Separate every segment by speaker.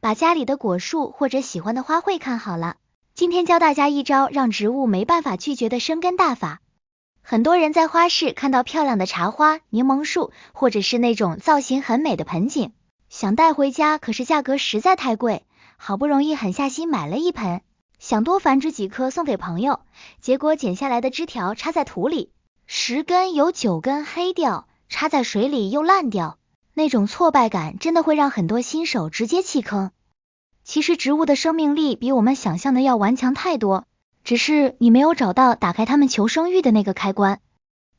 Speaker 1: 把家里的果树或者喜欢的花卉看好了。今天教大家一招让植物没办法拒绝的生根大法。很多人在花市看到漂亮的茶花、柠檬树，或者是那种造型很美的盆景，想带回家，可是价格实在太贵，好不容易狠下心买了一盆，想多繁殖几棵送给朋友，结果剪下来的枝条插在土里，十根有九根黑掉；插在水里又烂掉。那种挫败感真的会让很多新手直接弃坑。其实植物的生命力比我们想象的要顽强太多，只是你没有找到打开它们求生欲的那个开关。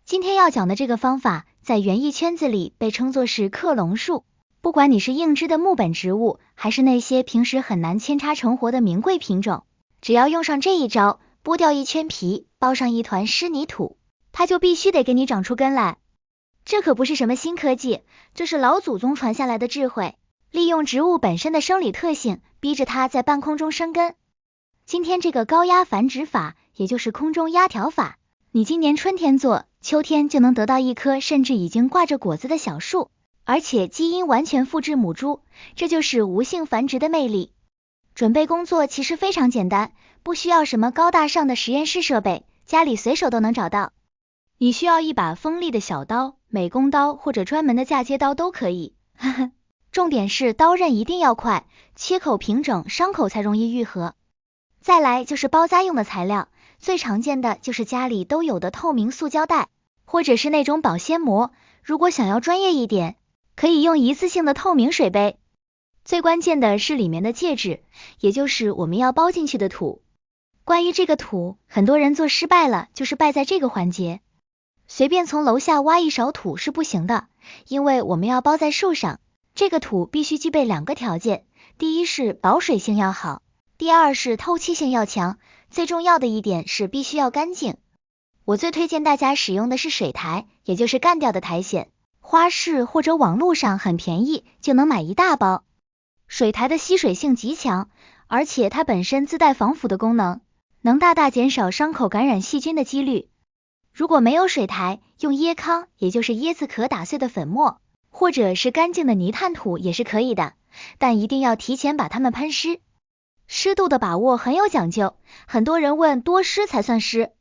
Speaker 1: 今天要讲的这个方法，在园艺圈子里被称作是克隆术。不管你是硬枝的木本植物，还是那些平时很难扦插成活的名贵品种，只要用上这一招，剥掉一圈皮，包上一团湿泥土，它就必须得给你长出根来。这可不是什么新科技，这是老祖宗传下来的智慧，利用植物本身的生理特性，逼着它在半空中生根。今天这个高压繁殖法，也就是空中压条法，你今年春天做，秋天就能得到一棵甚至已经挂着果子的小树，而且基因完全复制母株，这就是无性繁殖的魅力。准备工作其实非常简单，不需要什么高大上的实验室设备，家里随手都能找到。你需要一把锋利的小刀。美工刀或者专门的嫁接刀都可以，呵呵，重点是刀刃一定要快，切口平整，伤口才容易愈合。再来就是包扎用的材料，最常见的就是家里都有的透明塑胶袋，或者是那种保鲜膜。如果想要专业一点，可以用一次性的透明水杯。最关键的是里面的介质，也就是我们要包进去的土。关于这个土，很多人做失败了，就是败在这个环节。随便从楼下挖一勺土是不行的，因为我们要包在树上，这个土必须具备两个条件，第一是保水性要好，第二是透气性要强，最重要的一点是必须要干净。我最推荐大家使用的是水苔，也就是干掉的苔藓，花市或者网络上很便宜，就能买一大包。水苔的吸水性极强，而且它本身自带防腐的功能，能大大减少伤口感染细菌的几率。如果没有水苔，用椰糠，也就是椰子壳打碎的粉末，或者是干净的泥炭土也是可以的，但一定要提前把它们喷湿，湿度的把握很有讲究。很多人问多湿才算湿，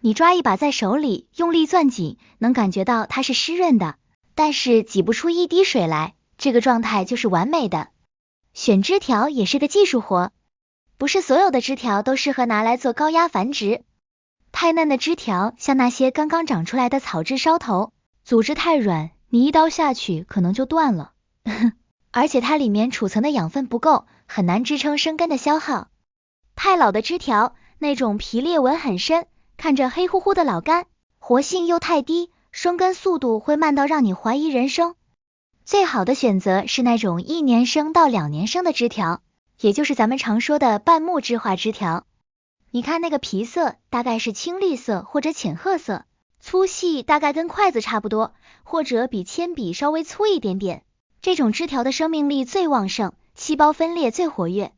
Speaker 1: 你抓一把在手里，用力攥紧，能感觉到它是湿润的，但是挤不出一滴水来，这个状态就是完美的。选枝条也是个技术活，不是所有的枝条都适合拿来做高压繁殖。太嫩的枝条，像那些刚刚长出来的草质梢头，组织太软，你一刀下去可能就断了。而且它里面储存的养分不够，很难支撑生根的消耗。太老的枝条，那种皮裂纹很深，看着黑乎乎的老干，活性又太低，生根速度会慢到让你怀疑人生。最好的选择是那种一年生到两年生的枝条，也就是咱们常说的半木质化枝条。你看那个皮色，大概是青绿色或者浅褐色，粗细大概跟筷子差不多，或者比铅笔稍微粗一点点。这种枝条的生命力最旺盛，细胞分裂最活跃。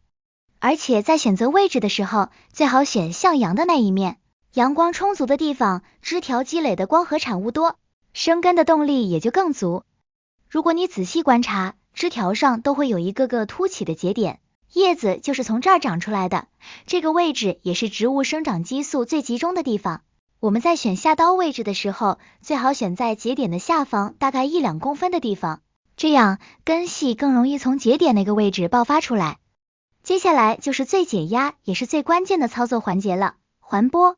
Speaker 1: 而且在选择位置的时候，最好选向阳的那一面，阳光充足的地方，枝条积累的光合产物多，生根的动力也就更足。如果你仔细观察，枝条上都会有一个个凸起的节点。叶子就是从这儿长出来的，这个位置也是植物生长激素最集中的地方。我们在选下刀位置的时候，最好选在节点的下方大概一两公分的地方，这样根系更容易从节点那个位置爆发出来。接下来就是最解压也是最关键的操作环节了，环剥。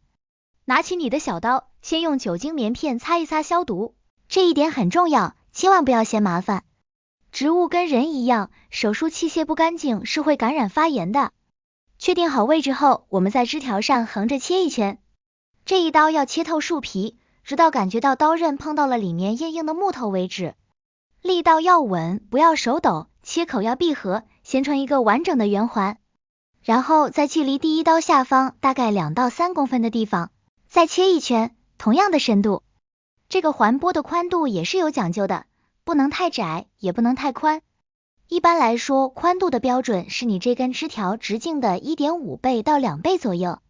Speaker 1: 拿起你的小刀，先用酒精棉片擦一擦消毒，这一点很重要，千万不要嫌麻烦。植物跟人一样，手术器械不干净是会感染发炎的。确定好位置后，我们在枝条上横着切一圈，这一刀要切透树皮，直到感觉到刀刃碰到了里面硬硬的木头为止。力道要稳，不要手抖，切口要闭合，形成一个完整的圆环。然后在距离第一刀下方大概两到三公分的地方，再切一圈，同样的深度。这个环波的宽度也是有讲究的。不能太窄，也不能太宽。一般来说，宽度的标准是你这根枝条直径的一点五倍到两倍左右。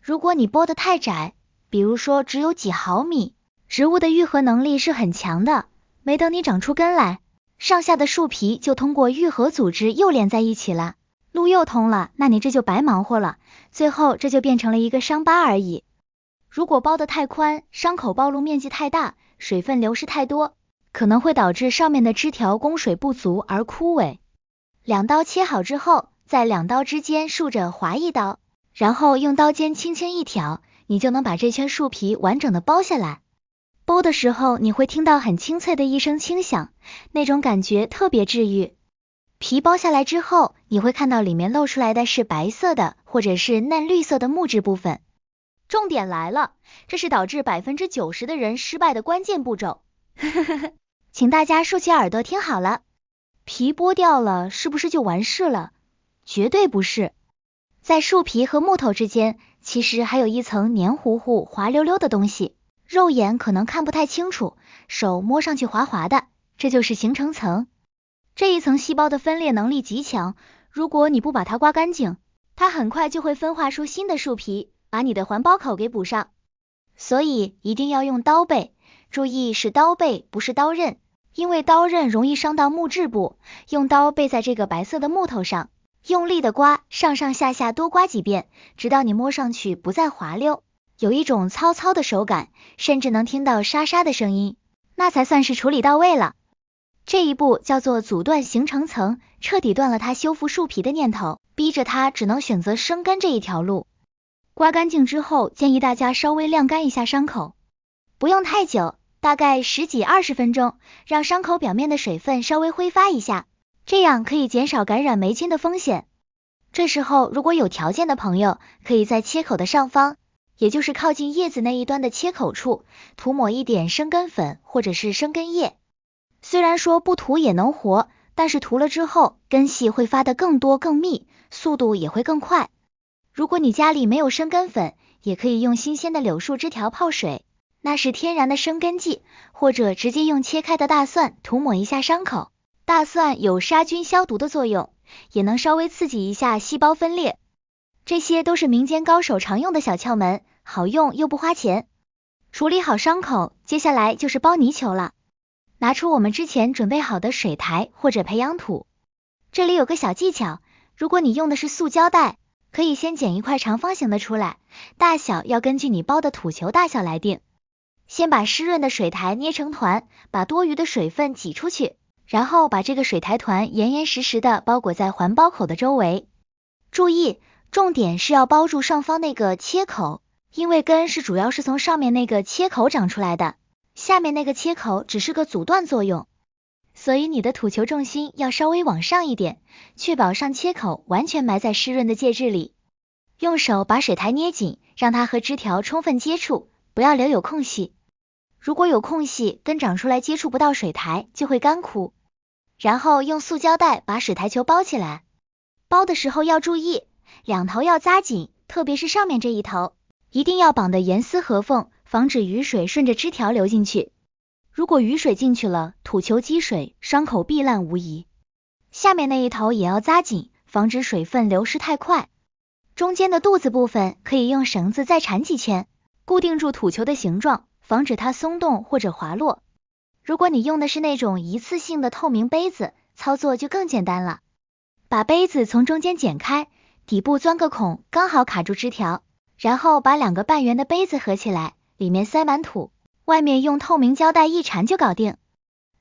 Speaker 1: 如果你剥得太窄，比如说只有几毫米，植物的愈合能力是很强的，没等你长出根来，上下的树皮就通过愈合组织又连在一起了，路又通了，那你这就白忙活了，最后这就变成了一个伤疤而已。如果剥的太宽，伤口暴露面积太大，水分流失太多。可能会导致上面的枝条供水不足而枯萎。两刀切好之后，在两刀之间竖着划一刀，然后用刀尖轻轻一挑，你就能把这圈树皮完整的剥下来。剥的时候你会听到很清脆的一声轻响，那种感觉特别治愈。皮剥下来之后，你会看到里面露出来的是白色的或者是嫩绿色的木质部分。重点来了，这是导致百分之九十的人失败的关键步骤。请大家竖起耳朵听好了，皮剥掉了是不是就完事了？绝对不是，在树皮和木头之间，其实还有一层黏糊糊、滑溜溜的东西，肉眼可能看不太清楚，手摸上去滑滑的，这就是形成层。这一层细胞的分裂能力极强，如果你不把它刮干净，它很快就会分化出新的树皮，把你的环孢口给补上。所以一定要用刀背。注意是刀背，不是刀刃，因为刀刃容易伤到木质部。用刀背在这个白色的木头上用力的刮，上上下下多刮几遍，直到你摸上去不再滑溜，有一种糙糙的手感，甚至能听到沙沙的声音，那才算是处理到位了。这一步叫做阻断形成层，彻底断了它修复树皮的念头，逼着它只能选择生根这一条路。刮干净之后，建议大家稍微晾干一下伤口，不用太久。大概十几二十分钟，让伤口表面的水分稍微挥发一下，这样可以减少感染霉菌的风险。这时候如果有条件的朋友，可以在切口的上方，也就是靠近叶子那一端的切口处，涂抹一点生根粉或者是生根液。虽然说不涂也能活，但是涂了之后根系会发的更多更密，速度也会更快。如果你家里没有生根粉，也可以用新鲜的柳树枝条泡水。那是天然的生根剂，或者直接用切开的大蒜涂抹一下伤口，大蒜有杀菌消毒的作用，也能稍微刺激一下细胞分裂。这些都是民间高手常用的小窍门，好用又不花钱。处理好伤口，接下来就是包泥球了。拿出我们之前准备好的水苔或者培养土，这里有个小技巧，如果你用的是塑胶袋，可以先剪一块长方形的出来，大小要根据你包的土球大小来定。先把湿润的水苔捏成团，把多余的水分挤出去，然后把这个水苔团严严实实的包裹在环包口的周围。注意，重点是要包住上方那个切口，因为根是主要是从上面那个切口长出来的，下面那个切口只是个阻断作用。所以你的土球重心要稍微往上一点，确保上切口完全埋在湿润的介质里。用手把水苔捏紧，让它和枝条充分接触，不要留有空隙。如果有空隙，根长出来接触不到水苔，就会干枯。然后用塑胶袋把水苔球包起来，包的时候要注意，两头要扎紧，特别是上面这一头，一定要绑得严丝合缝，防止雨水顺着枝条流进去。如果雨水进去了，土球积水，伤口必烂无疑。下面那一头也要扎紧，防止水分流失太快。中间的肚子部分可以用绳子再缠几圈，固定住土球的形状。防止它松动或者滑落。如果你用的是那种一次性的透明杯子，操作就更简单了。把杯子从中间剪开，底部钻个孔，刚好卡住枝条，然后把两个半圆的杯子合起来，里面塞满土，外面用透明胶带一缠就搞定。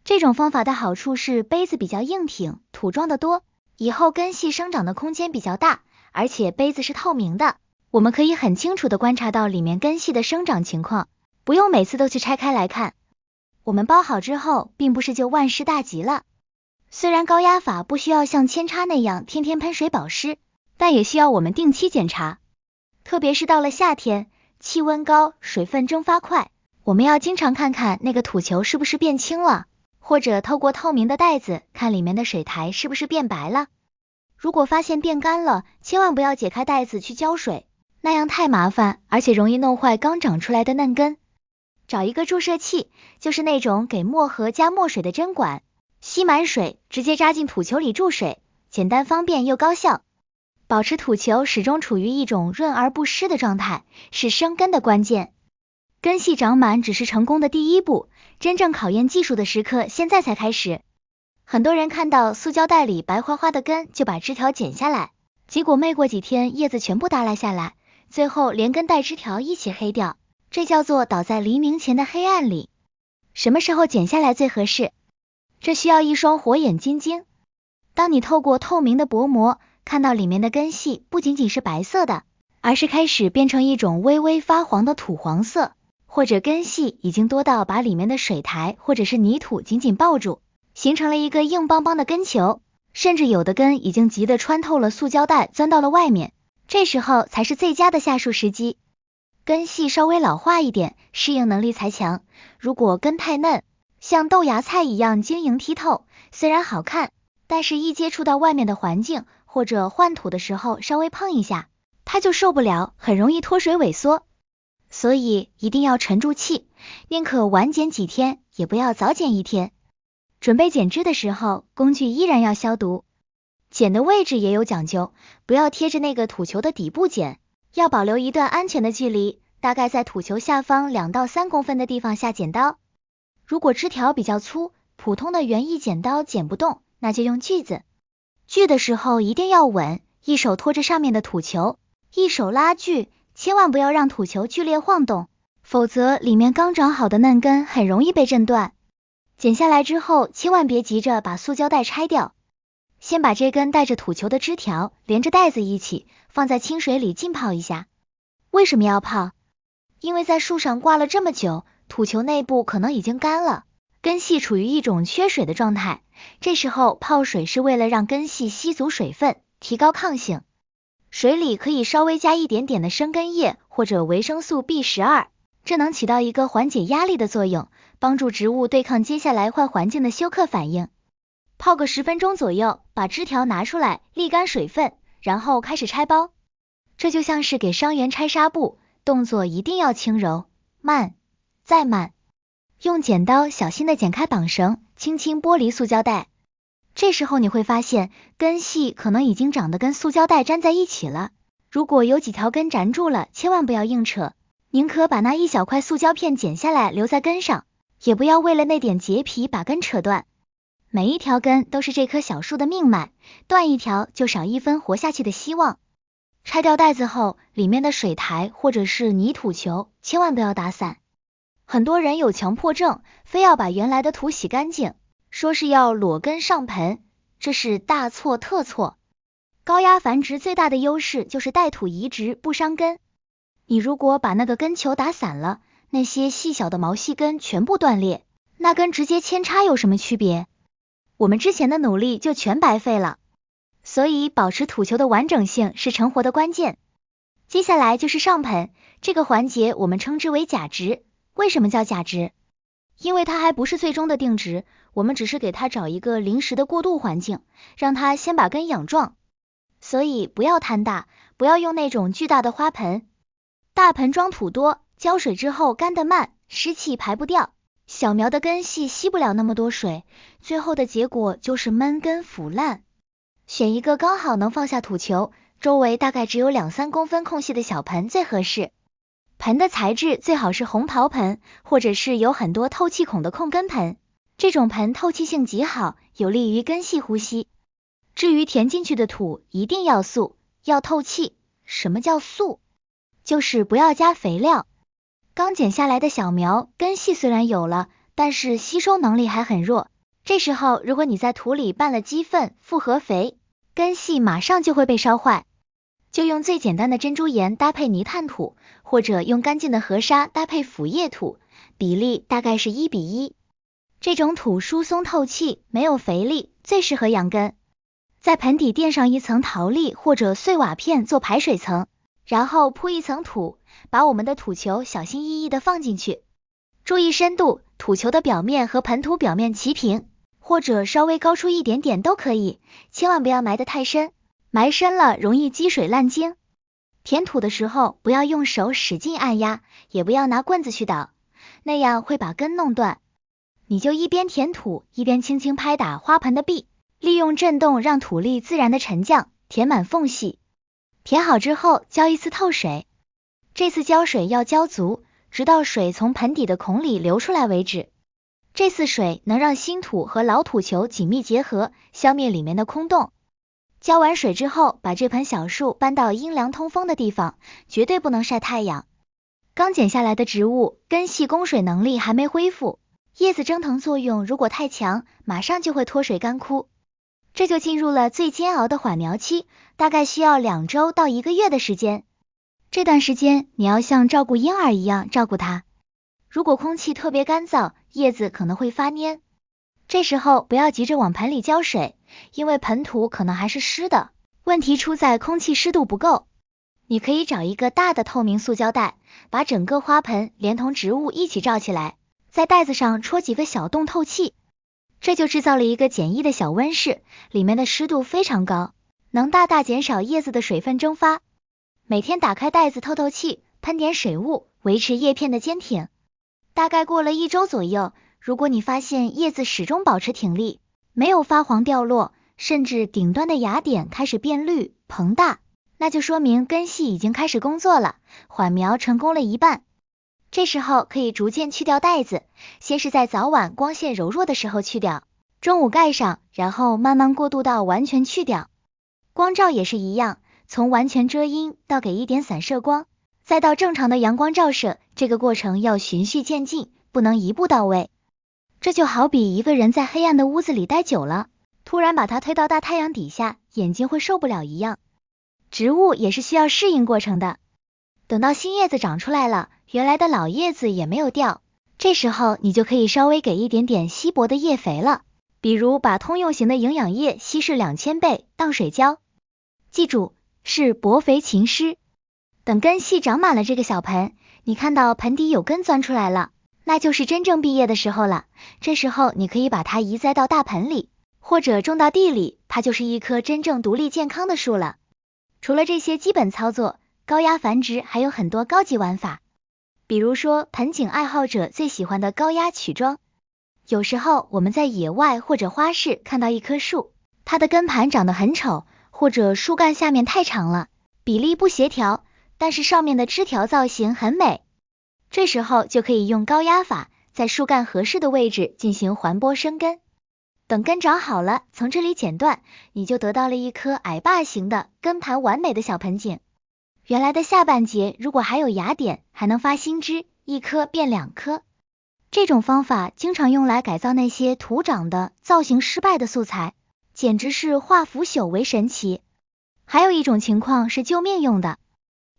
Speaker 1: 这种方法的好处是杯子比较硬挺，土装的多，以后根系生长的空间比较大，而且杯子是透明的，我们可以很清楚的观察到里面根系的生长情况。不用每次都去拆开来看，我们包好之后，并不是就万事大吉了。虽然高压法不需要像扦插那样天天喷水保湿，但也需要我们定期检查。特别是到了夏天，气温高，水分蒸发快，我们要经常看看那个土球是不是变轻了，或者透过透明的袋子看里面的水苔是不是变白了。如果发现变干了，千万不要解开袋子去浇水，那样太麻烦，而且容易弄坏刚长出来的嫩根。找一个注射器，就是那种给墨盒加墨水的针管，吸满水，直接扎进土球里注水，简单方便又高效。保持土球始终处于一种润而不湿的状态，是生根的关键。根系长满只是成功的第一步，真正考验技术的时刻现在才开始。很多人看到塑胶袋里白花花的根，就把枝条剪下来，结果没过几天叶子全部耷拉下来，最后连根带枝条一起黑掉。这叫做倒在黎明前的黑暗里。什么时候剪下来最合适？这需要一双火眼金睛。当你透过透明的薄膜看到里面的根系不仅仅是白色的，而是开始变成一种微微发黄的土黄色，或者根系已经多到把里面的水苔或者是泥土紧紧抱住，形成了一个硬邦邦的根球，甚至有的根已经急得穿透了塑胶袋，钻到了外面，这时候才是最佳的下树时机。根系稍微老化一点，适应能力才强。如果根太嫩，像豆芽菜一样晶莹剔透，虽然好看，但是一接触到外面的环境或者换土的时候稍微碰一下，它就受不了，很容易脱水萎缩。所以一定要沉住气，宁可晚剪几天，也不要早剪一天。准备剪枝的时候，工具依然要消毒，剪的位置也有讲究，不要贴着那个土球的底部剪。要保留一段安全的距离，大概在土球下方两到三公分的地方下剪刀。如果枝条比较粗，普通的园艺剪刀剪不动，那就用锯子。锯的时候一定要稳，一手托着上面的土球，一手拉锯，千万不要让土球剧烈晃动，否则里面刚长好的嫩根很容易被震断。剪下来之后，千万别急着把塑胶袋拆掉。先把这根带着土球的枝条连着袋子一起放在清水里浸泡一下。为什么要泡？因为在树上挂了这么久，土球内部可能已经干了，根系处于一种缺水的状态。这时候泡水是为了让根系吸足水分，提高抗性。水里可以稍微加一点点的生根液或者维生素 B 十二，这能起到一个缓解压力的作用，帮助植物对抗接下来换环境的休克反应。泡个十分钟左右，把枝条拿出来，沥干水分，然后开始拆包。这就像是给伤员拆纱布，动作一定要轻柔，慢，再慢。用剪刀小心的剪开绑绳，轻轻剥离塑胶带。这时候你会发现，根系可能已经长得跟塑胶带粘在一起了。如果有几条根粘住了，千万不要硬扯，宁可把那一小块塑胶片剪下来留在根上，也不要为了那点洁皮把根扯断。每一条根都是这棵小树的命脉，断一条就少一分活下去的希望。拆掉袋子后，里面的水苔或者是泥土球，千万不要打散。很多人有强迫症，非要把原来的土洗干净，说是要裸根上盆，这是大错特错。高压繁殖最大的优势就是带土移植不伤根。你如果把那个根球打散了，那些细小的毛细根全部断裂，那跟直接扦插有什么区别？我们之前的努力就全白费了，所以保持土球的完整性是成活的关键。接下来就是上盆，这个环节我们称之为假植。为什么叫假植？因为它还不是最终的定植，我们只是给它找一个临时的过渡环境，让它先把根养壮。所以不要贪大，不要用那种巨大的花盆，大盆装土多，浇水之后干得慢，湿气排不掉。小苗的根系吸不了那么多水，最后的结果就是闷根腐烂。选一个刚好能放下土球，周围大概只有两三公分空隙的小盆最合适。盆的材质最好是红陶盆，或者是有很多透气孔的控根盆，这种盆透气性极好，有利于根系呼吸。至于填进去的土，一定要素，要透气。什么叫素？就是不要加肥料。刚剪下来的小苗，根系虽然有了，但是吸收能力还很弱。这时候，如果你在土里拌了鸡粪、复合肥，根系马上就会被烧坏。就用最简单的珍珠岩搭配泥炭土，或者用干净的河沙搭配腐叶土，比例大概是一比一。这种土疏松透气，没有肥力，最适合养根。在盆底垫上一层陶粒或者碎瓦片做排水层。然后铺一层土，把我们的土球小心翼翼地放进去，注意深度，土球的表面和盆土表面齐平，或者稍微高出一点点都可以，千万不要埋得太深，埋深了容易积水烂茎。填土的时候不要用手使劲按压，也不要拿棍子去捣，那样会把根弄断。你就一边填土，一边轻轻拍打花盆的壁，利用震动让土粒自然的沉降，填满缝隙。填好之后浇一次透水，这次浇水要浇足，直到水从盆底的孔里流出来为止。这次水能让新土和老土球紧密结合，消灭里面的空洞。浇完水之后，把这盆小树搬到阴凉通风的地方，绝对不能晒太阳。刚剪下来的植物根系供水能力还没恢复，叶子蒸腾作用如果太强，马上就会脱水干枯，这就进入了最煎熬的缓苗期。大概需要两周到一个月的时间，这段时间你要像照顾婴儿一样照顾它。如果空气特别干燥，叶子可能会发蔫，这时候不要急着往盆里浇水，因为盆土可能还是湿的。问题出在空气湿度不够，你可以找一个大的透明塑胶袋，把整个花盆连同植物一起罩起来，在袋子上戳几个小洞透气，这就制造了一个简易的小温室，里面的湿度非常高。能大大减少叶子的水分蒸发，每天打开袋子透透气，喷点水雾，维持叶片的坚挺。大概过了一周左右，如果你发现叶子始终保持挺立，没有发黄掉落，甚至顶端的芽点开始变绿、膨大，那就说明根系已经开始工作了，缓苗成功了一半。这时候可以逐渐去掉袋子，先是在早晚光线柔弱的时候去掉，中午盖上，然后慢慢过渡到完全去掉。光照也是一样，从完全遮阴到给一点散射光，再到正常的阳光照射，这个过程要循序渐进，不能一步到位。这就好比一个人在黑暗的屋子里待久了，突然把他推到大太阳底下，眼睛会受不了一样。植物也是需要适应过程的。等到新叶子长出来了，原来的老叶子也没有掉，这时候你就可以稍微给一点点稀薄的叶肥了，比如把通用型的营养液稀释两千倍当水浇。记住，是薄肥勤施。等根系长满了这个小盆，你看到盆底有根钻出来了，那就是真正毕业的时候了。这时候你可以把它移栽到大盆里，或者种到地里，它就是一棵真正独立健康的树了。除了这些基本操作，高压繁殖还有很多高级玩法，比如说盆景爱好者最喜欢的高压取桩。有时候我们在野外或者花市看到一棵树，它的根盘长得很丑。或者树干下面太长了，比例不协调，但是上面的枝条造型很美，这时候就可以用高压法，在树干合适的位置进行环剥生根，等根长好了，从这里剪断，你就得到了一棵矮霸型的根盘完美的小盆景。原来的下半截如果还有芽点，还能发新枝，一棵变两棵。这种方法经常用来改造那些徒长的、造型失败的素材。简直是化腐朽为神奇。还有一种情况是救命用的，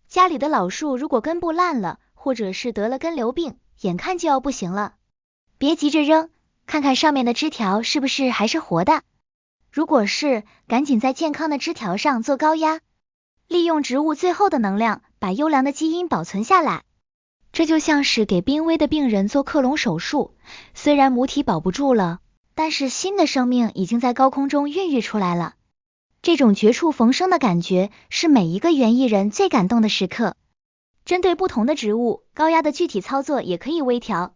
Speaker 1: 家里的老树如果根部烂了，或者是得了根瘤病，眼看就要不行了，别急着扔，看看上面的枝条是不是还是活的。如果是，赶紧在健康的枝条上做高压，利用植物最后的能量，把优良的基因保存下来。这就像是给濒危的病人做克隆手术，虽然母体保不住了。但是新的生命已经在高空中孕育出来了，这种绝处逢生的感觉是每一个园艺人最感动的时刻。针对不同的植物，高压的具体操作也可以微调。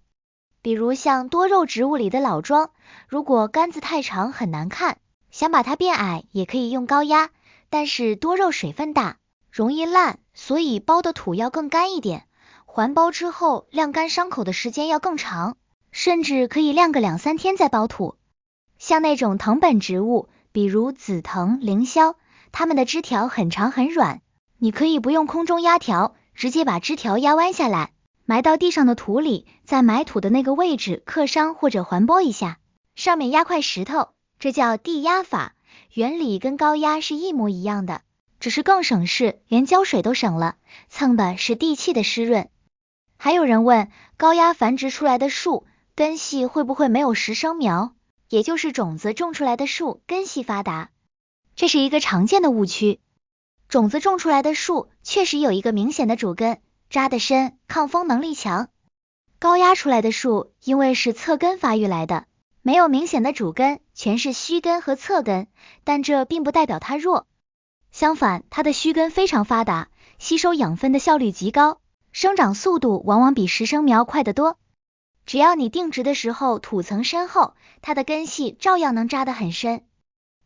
Speaker 1: 比如像多肉植物里的老桩，如果杆子太长很难看，想把它变矮，也可以用高压。但是多肉水分大，容易烂，所以包的土要更干一点，环包之后晾干伤口的时间要更长。甚至可以晾个两三天再包土，像那种藤本植物，比如紫藤、凌霄，它们的枝条很长很软，你可以不用空中压条，直接把枝条压弯下来，埋到地上的土里，在埋土的那个位置刻伤或者环剥一下，上面压块石头，这叫地压法，原理跟高压是一模一样的，只是更省事，连浇水都省了，蹭的是地气的湿润。还有人问，高压繁殖出来的树？根系会不会没有实生苗？也就是种子种出来的树，根系发达，这是一个常见的误区。种子种出来的树确实有一个明显的主根，扎得深，抗风能力强。高压出来的树，因为是侧根发育来的，没有明显的主根，全是须根和侧根。但这并不代表它弱，相反，它的须根非常发达，吸收养分的效率极高，生长速度往往比实生苗快得多。只要你定植的时候土层深厚，它的根系照样能扎得很深。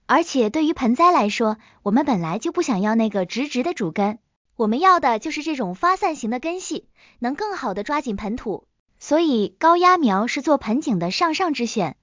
Speaker 1: 而且对于盆栽来说，我们本来就不想要那个直直的主根，我们要的就是这种发散型的根系，能更好的抓紧盆土。所以高压苗是做盆景的上上之选。